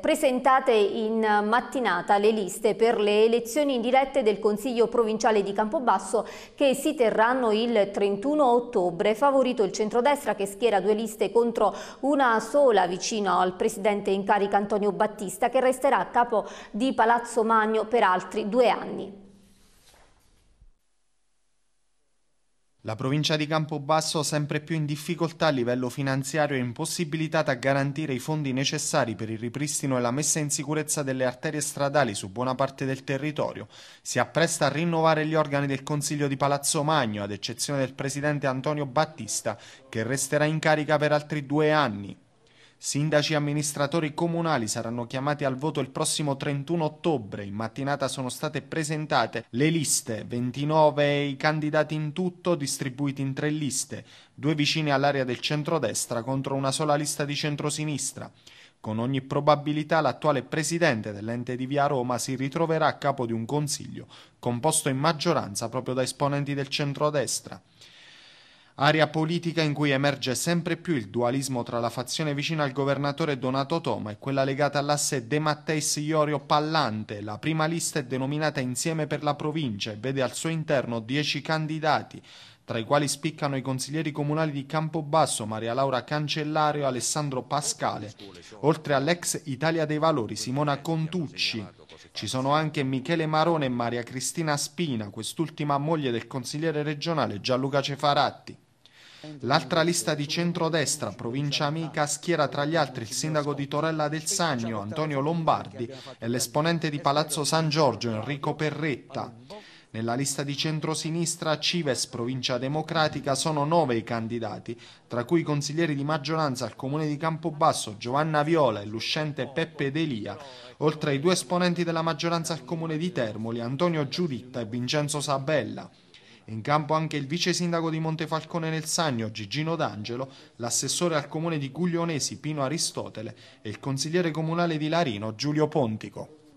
Presentate in mattinata le liste per le elezioni indirette del Consiglio provinciale di Campobasso che si terranno il 31 ottobre. Favorito il centrodestra che schiera due liste contro una sola vicino al presidente in carica Antonio Battista che resterà a capo di Palazzo Magno per altri due anni. La provincia di Campobasso sempre più in difficoltà a livello finanziario e impossibilitata a garantire i fondi necessari per il ripristino e la messa in sicurezza delle arterie stradali su buona parte del territorio. Si appresta a rinnovare gli organi del Consiglio di Palazzo Magno, ad eccezione del presidente Antonio Battista, che resterà in carica per altri due anni. Sindaci e amministratori comunali saranno chiamati al voto il prossimo 31 ottobre. In mattinata sono state presentate le liste, 29 i candidati in tutto distribuiti in tre liste, due vicine all'area del centrodestra contro una sola lista di centrosinistra. Con ogni probabilità l'attuale presidente dell'ente di Via Roma si ritroverà a capo di un consiglio composto in maggioranza proprio da esponenti del centrodestra. Area politica in cui emerge sempre più il dualismo tra la fazione vicina al governatore Donato Toma e quella legata all'asse De Matteis Iorio Pallante. La prima lista è denominata Insieme per la provincia e vede al suo interno dieci candidati, tra i quali spiccano i consiglieri comunali di Campobasso, Maria Laura Cancellario e Alessandro Pascale, oltre all'ex Italia dei Valori Simona Contucci. Ci sono anche Michele Marone e Maria Cristina Spina, quest'ultima moglie del consigliere regionale Gianluca Cefaratti. L'altra lista di centrodestra, provincia amica, schiera tra gli altri il sindaco di Torella del Sannio, Antonio Lombardi, e l'esponente di Palazzo San Giorgio, Enrico Perretta. Nella lista di centrosinistra Cives Provincia Democratica sono nove i candidati, tra cui i consiglieri di maggioranza al comune di Campobasso Giovanna Viola e l'uscente Peppe Delia, oltre ai due esponenti della maggioranza al comune di Termoli Antonio Giuditta e Vincenzo Sabella. In campo anche il vice sindaco di Montefalcone nel Sannio, Gigino D'Angelo, l'assessore al comune di Guglionesi, Pino Aristotele e il consigliere comunale di Larino, Giulio Pontico.